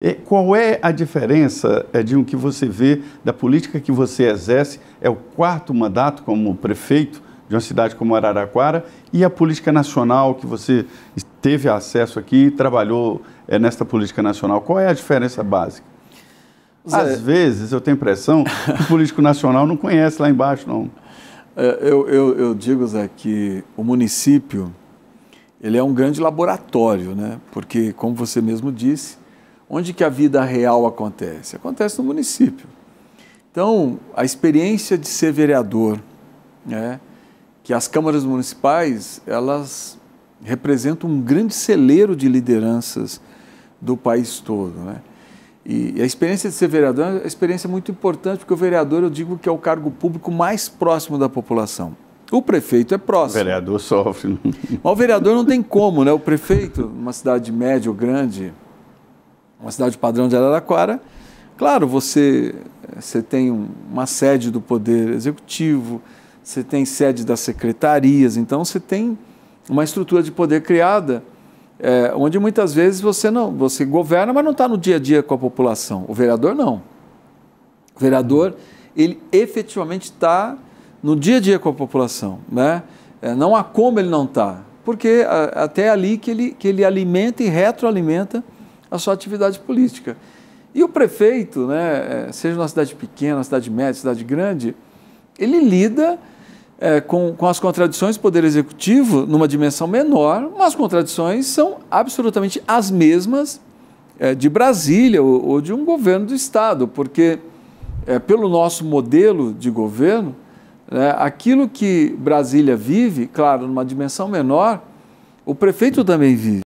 É, qual é a diferença, é, de um que você vê da política que você exerce? É o quarto mandato como prefeito de uma cidade como Araraquara e a política nacional que você teve acesso aqui e trabalhou é, nesta política nacional. Qual é a diferença básica? Zé, Às vezes eu tenho a impressão que o político nacional não conhece lá embaixo, não. É, eu, eu, eu, digo, Zé, que o município ele é um grande laboratório, né? porque, como você mesmo disse, Onde que a vida real acontece? Acontece no município. Então, a experiência de ser vereador, né, que as câmaras municipais, elas representam um grande celeiro de lideranças do país todo. Né? E a experiência de ser vereador é uma experiência muito importante, porque o vereador, eu digo que é o cargo público mais próximo da população. O prefeito é próximo. O vereador sofre. Né? Mas o vereador não tem como, né? O prefeito, numa cidade média ou grande, uma cidade padrão de Araraquara, claro, você, você tem uma sede do Poder Executivo, você tem sede das secretarias, então você tem uma estrutura de poder criada, é, onde muitas vezes você não você governa, mas não está no dia a dia com a população. O vereador não. O vereador, ele efetivamente está no dia a dia com a população. Né? É, não há como ele não estar, tá, porque a, até é ali que ele, que ele alimenta e retroalimenta a sua atividade política. E o prefeito, né, é, seja numa cidade pequena, uma cidade média, cidade grande, ele lida é, com, com as contradições do Poder Executivo numa dimensão menor, mas as contradições são absolutamente as mesmas é, de Brasília ou, ou, de um governo do Estado, porque, é, pelo nosso modelo de governo, né, aquilo que Brasília vive, claro, numa dimensão menor, o prefeito também vive.